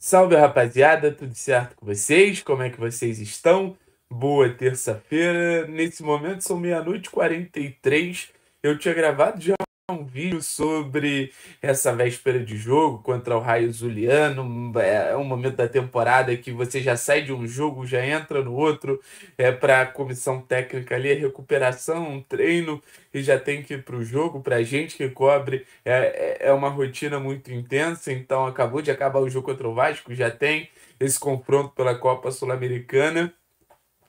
Salve rapaziada, tudo certo com vocês? Como é que vocês estão? Boa terça-feira. Nesse momento são meia-noite e 43. Eu tinha gravado já um vídeo sobre essa véspera de jogo contra o Raio Zuliano. É, é um momento da temporada que você já sai de um jogo, já entra no outro, é para a comissão técnica ali, é recuperação, um treino e já tem que ir para o jogo. Para a gente que cobre, é, é, é uma rotina muito intensa. Então, acabou de acabar o jogo contra o Vasco, já tem esse confronto pela Copa Sul-Americana.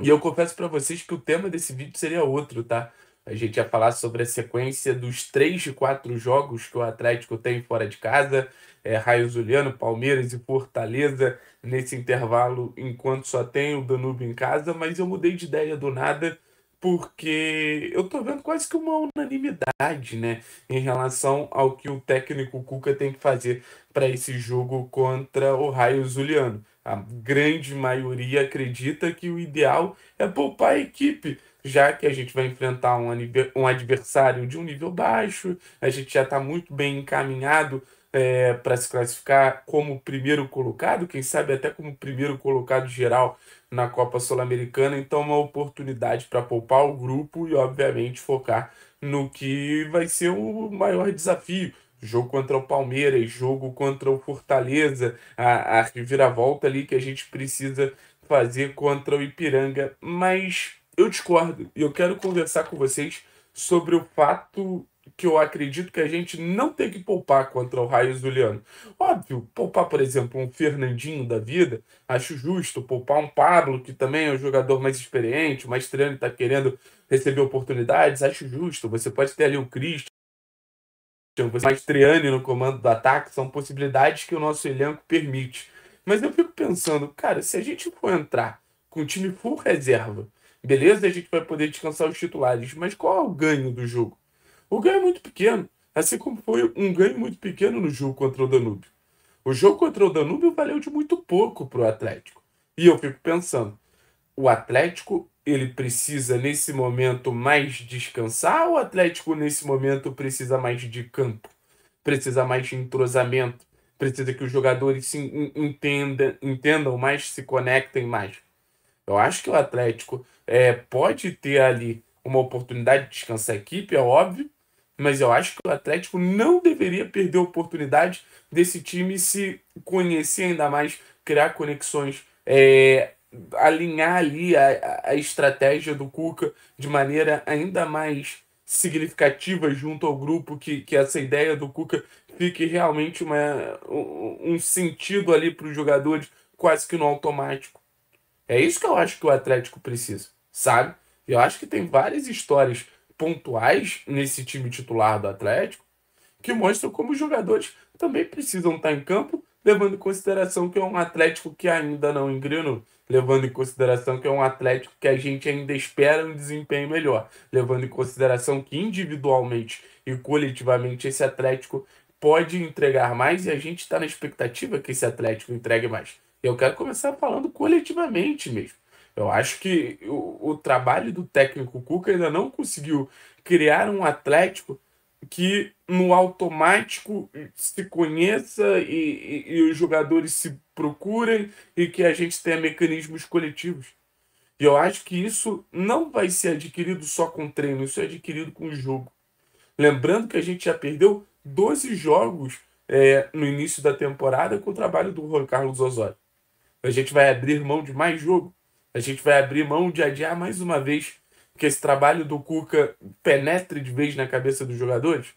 E eu confesso para vocês que o tema desse vídeo seria outro, tá? A gente ia falar sobre a sequência dos três de quatro jogos que o Atlético tem fora de casa. É, Raio Zuliano, Palmeiras e Fortaleza nesse intervalo, enquanto só tem o Danúbio em casa. Mas eu mudei de ideia do nada porque eu tô vendo quase que uma unanimidade, né, em relação ao que o técnico Cuca tem que fazer para esse jogo contra o Raio Zuliano a grande maioria acredita que o ideal é poupar a equipe, já que a gente vai enfrentar um, um adversário de um nível baixo, a gente já está muito bem encaminhado é, para se classificar como primeiro colocado, quem sabe até como primeiro colocado geral na Copa Sul-Americana. Então, uma oportunidade para poupar o grupo e, obviamente, focar no que vai ser o maior desafio jogo contra o Palmeiras, jogo contra o Fortaleza, a, a reviravolta ali que a gente precisa fazer contra o Ipiranga. Mas eu discordo e eu quero conversar com vocês sobre o fato que eu acredito que a gente não tem que poupar contra o Raio Zuliano. Óbvio, poupar, por exemplo, um Fernandinho da vida, acho justo. Poupar um Pablo, que também é um jogador mais experiente, mais treino, está querendo receber oportunidades, acho justo. Você pode ter ali o Cristo, mais tipo, Triani no comando do ataque, são possibilidades que o nosso elenco permite. Mas eu fico pensando, cara, se a gente for entrar com o time full reserva, beleza, a gente vai poder descansar os titulares, mas qual é o ganho do jogo? O ganho é muito pequeno, assim como foi um ganho muito pequeno no jogo contra o Danúbio. O jogo contra o Danúbio valeu de muito pouco para o Atlético. E eu fico pensando, o Atlético ele precisa nesse momento mais descansar ou o Atlético nesse momento precisa mais de campo, precisa mais de entrosamento, precisa que os jogadores se entendam, entendam mais, se conectem mais. Eu acho que o Atlético é, pode ter ali uma oportunidade de descansar a equipe, é óbvio, mas eu acho que o Atlético não deveria perder a oportunidade desse time se conhecer ainda mais, criar conexões, é, alinhar ali a, a estratégia do Cuca de maneira ainda mais significativa junto ao grupo, que, que essa ideia do Cuca fique realmente uma, um sentido ali para os jogadores quase que no automático. É isso que eu acho que o Atlético precisa, sabe? Eu acho que tem várias histórias pontuais nesse time titular do Atlético que mostram como os jogadores também precisam estar tá em campo levando em consideração que é um Atlético que ainda não engrenou, levando em consideração que é um Atlético que a gente ainda espera um desempenho melhor, levando em consideração que individualmente e coletivamente esse Atlético pode entregar mais e a gente está na expectativa que esse Atlético entregue mais. Eu quero começar falando coletivamente mesmo. Eu acho que o, o trabalho do técnico Cuca ainda não conseguiu criar um Atlético que no automático se conheça e, e, e, os jogadores se procurem e que a gente tenha mecanismos coletivos. E eu acho que isso não vai ser adquirido só com treino, isso é adquirido com o jogo. Lembrando que a gente já perdeu 12 jogos é, no início da temporada com o trabalho do Juan Carlos Osório. A gente vai abrir mão de mais jogo, a gente vai abrir mão de adiar mais uma vez que esse trabalho do Cuca penetre de vez na cabeça dos jogadores?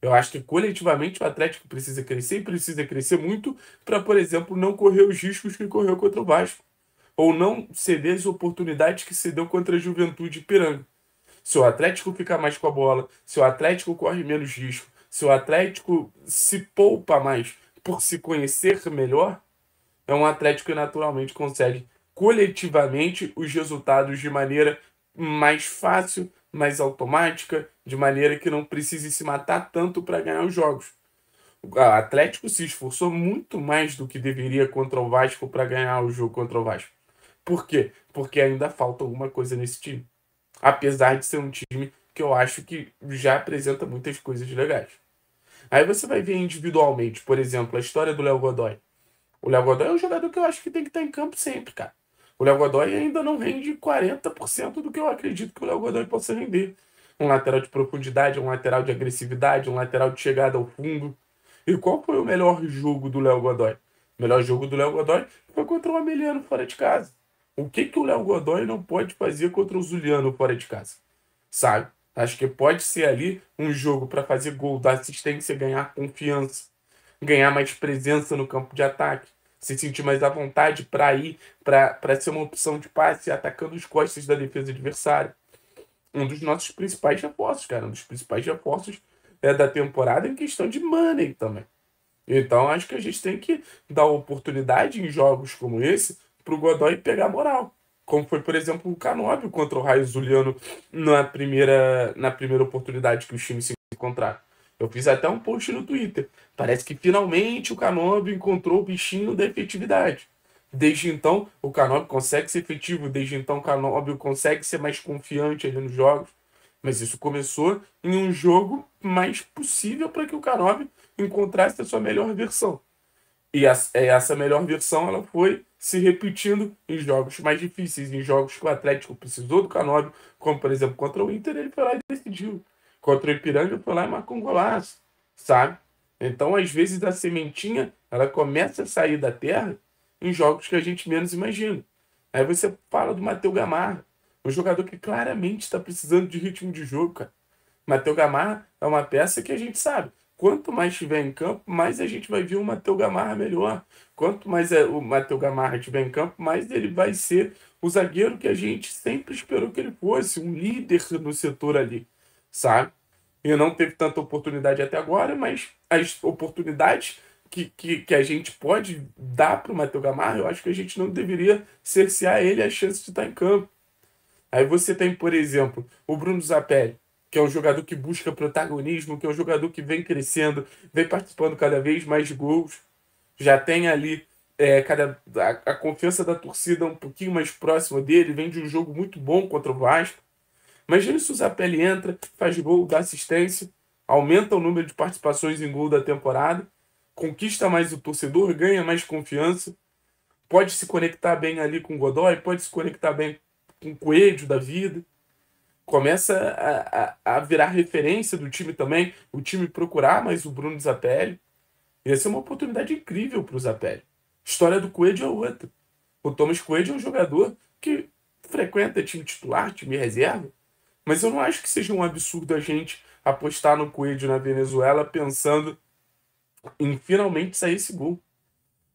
Eu acho que coletivamente o Atlético precisa crescer e precisa crescer muito para, por exemplo, não correr os riscos que correu contra o Vasco. Ou não ceder as oportunidades que deu contra a Juventude e Piranga. Se o Atlético ficar mais com a bola, se o Atlético corre menos risco, se o Atlético se poupa mais por se conhecer melhor, é um Atlético que naturalmente consegue coletivamente os resultados de maneira mais fácil, mais automática, de maneira que não precise se matar tanto para ganhar os jogos. O Atlético se esforçou muito mais do que deveria contra o Vasco para ganhar o jogo contra o Vasco. Por quê? Porque ainda falta alguma coisa nesse time. Apesar de ser um time que eu acho que já apresenta muitas coisas legais. Aí você vai ver individualmente, por exemplo, a história do Léo Godoy. O Léo Godoy é um jogador que eu acho que tem que estar em campo sempre, cara. O Léo Godoy ainda não rende 40% do que eu acredito que o Léo Godoy possa render. Um lateral de profundidade, um lateral de agressividade, um lateral de chegada ao fundo. E qual foi o melhor jogo do Léo Godoy? O melhor jogo do Léo Godoy foi contra o Ameliano fora de casa. O que, que o Léo Godoy não pode fazer contra o Zuliano fora de casa? Sabe? Acho que pode ser ali um jogo para fazer gol, dar assistência, ganhar confiança, ganhar mais presença no campo de ataque se sentir mais à vontade para ir, para ser uma opção de passe, atacando os costas da defesa adversária. Um dos nossos principais reforços, cara, um dos principais reforços é, da temporada em questão de money também. Então acho que a gente tem que dar oportunidade em jogos como esse para o Godoy pegar moral. Como foi, por exemplo, o Canóbio contra o Raio Zuliano na primeira, na primeira oportunidade que os times se encontraram. Eu fiz até um post no Twitter. Parece que finalmente o Canobi encontrou o bichinho da efetividade. Desde então, o Canobi consegue ser efetivo, desde então o Canobi consegue ser mais confiante ali nos jogos. Mas isso começou em um jogo mais possível para que o Canobi encontrasse a sua melhor versão. E é, essa melhor versão ela foi se repetindo em jogos mais difíceis, em jogos que o Atlético precisou do Canobi, como por exemplo contra o Inter, ele foi lá e decidiu. Contra o Ipiranga, eu lá e marcou um golaço, sabe? Então, às vezes, a sementinha, ela começa a sair da terra em jogos que a gente menos imagina. Aí você fala do Matheus Gamarra, um jogador que claramente está precisando de ritmo de jogo, cara. Matheus Gamarra é uma peça que a gente sabe. Quanto mais estiver em campo, mais a gente vai ver o Matheus Gamarra melhor. Quanto mais é, o Matheus Gamarra estiver em campo, mais ele vai ser o zagueiro que a gente sempre esperou que ele fosse, um líder no setor ali sabe? E não teve tanta oportunidade até agora, mas as oportunidades que, que, que a gente pode dar para o Matheus Gamarra, eu acho que a gente não deveria cercear ele a chance de estar tá em campo. Aí você tem, por exemplo, o Bruno Zapelli, que é um jogador que busca protagonismo, que é um jogador que vem crescendo, vem participando cada vez mais de gols, já tem ali é, cada, a, a confiança da torcida um pouquinho mais próxima dele, vem de um jogo muito bom contra o Vasco. Imagina se o Zapelli entra, faz gol, dá assistência, aumenta o número de participações em gol da temporada, conquista mais o torcedor, ganha mais confiança, pode se conectar bem ali com o Godoy, pode se conectar bem com o Coelho da vida. Começa a, a, a virar referência do time também, o time procurar mais o Bruno Zapelli. Ia ser é uma oportunidade incrível para o Zapelli. História do Coelho é outra. O Thomas Coelho é um jogador que frequenta time titular, time reserva, mas eu não acho que seja um absurdo a gente apostar no Coelho na Venezuela pensando em finalmente sair esse gol.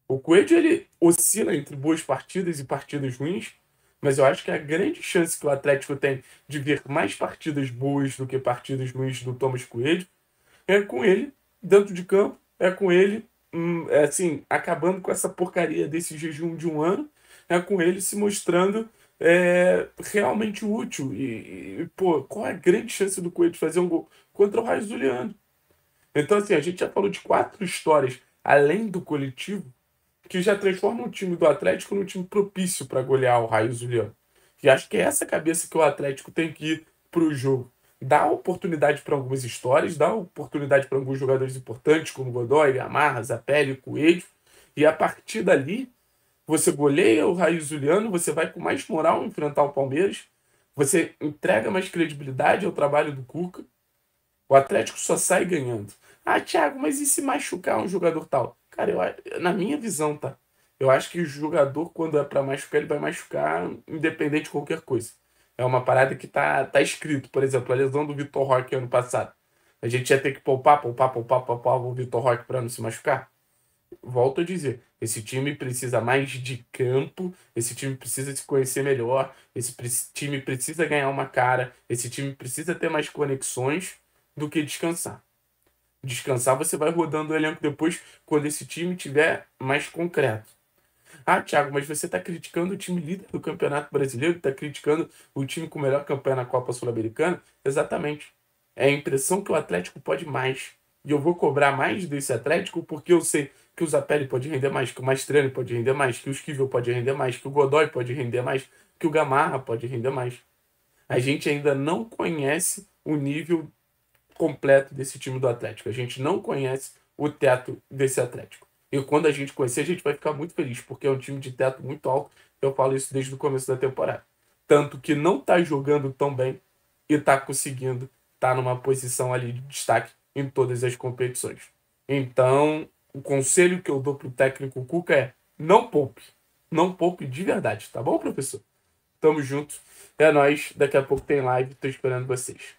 O Coelho ele oscila entre boas partidas e partidas ruins, mas eu acho que a grande chance que o Atlético tem de ver mais partidas boas do que partidas ruins do Thomas Coelho é com ele dentro de campo, é com ele hum, é, assim acabando com essa porcaria desse jejum de um ano, é com ele se mostrando é realmente útil. E, e, pô, qual é a grande chance do Coelho de fazer um gol contra o Raiz do Então, assim, a gente já falou de quatro histórias além do coletivo que já transformam o time do Atlético num time propício para golear o Raiz do E acho que é essa cabeça que o Atlético tem que ir para o jogo. Dá oportunidade para algumas histórias, dá oportunidade para alguns jogadores importantes, como Godoy, Gamarra, Zapelli, Coelho, e a partir dali você goleia o Raio Juliano, você vai com mais moral enfrentar o Palmeiras, você entrega mais credibilidade ao trabalho do Cuca. O Atlético só sai ganhando. Ah, Thiago, mas e se machucar um jogador tal? Cara, eu, na minha visão, tá? Eu acho que o jogador, quando é para machucar, ele vai machucar independente de qualquer coisa. É uma parada que tá, tá escrito. Por exemplo, a lesão do Vitor Roque ano passado. A gente ia ter que poupar, poupar, poupar, poupar o Vitor Roque para não se machucar volto a dizer, esse time precisa mais de campo, esse time precisa se conhecer melhor, esse time precisa ganhar uma cara, esse time precisa ter mais conexões do que descansar. Descansar você vai rodando o elenco depois quando esse time tiver mais concreto. Ah, Thiago, mas você está criticando o time líder do Campeonato Brasileiro, está criticando o time com melhor campanha na Copa Sul-Americana? Exatamente. É a impressão que o Atlético pode mais. E eu vou cobrar mais desse Atlético porque eu sei que o Zapelli pode render mais, que o Maestrani pode render mais, que o Esquivel pode render mais, que o Godoy pode render mais, que o Gamarra pode render mais. A gente ainda não conhece o nível completo desse time do Atlético. A gente não conhece o teto desse Atlético. E quando a gente conhecer, a gente vai ficar muito feliz, porque é um time de teto muito alto. Eu falo isso desde o começo da temporada. Tanto que não está jogando tão bem e está conseguindo estar tá numa posição ali de destaque em todas as competições. Então, o conselho que eu dou pro técnico Cuca é não poupe. Não poupe de verdade, tá bom, professor? Tamo junto. É nós. Daqui a pouco tem live. Tô esperando vocês.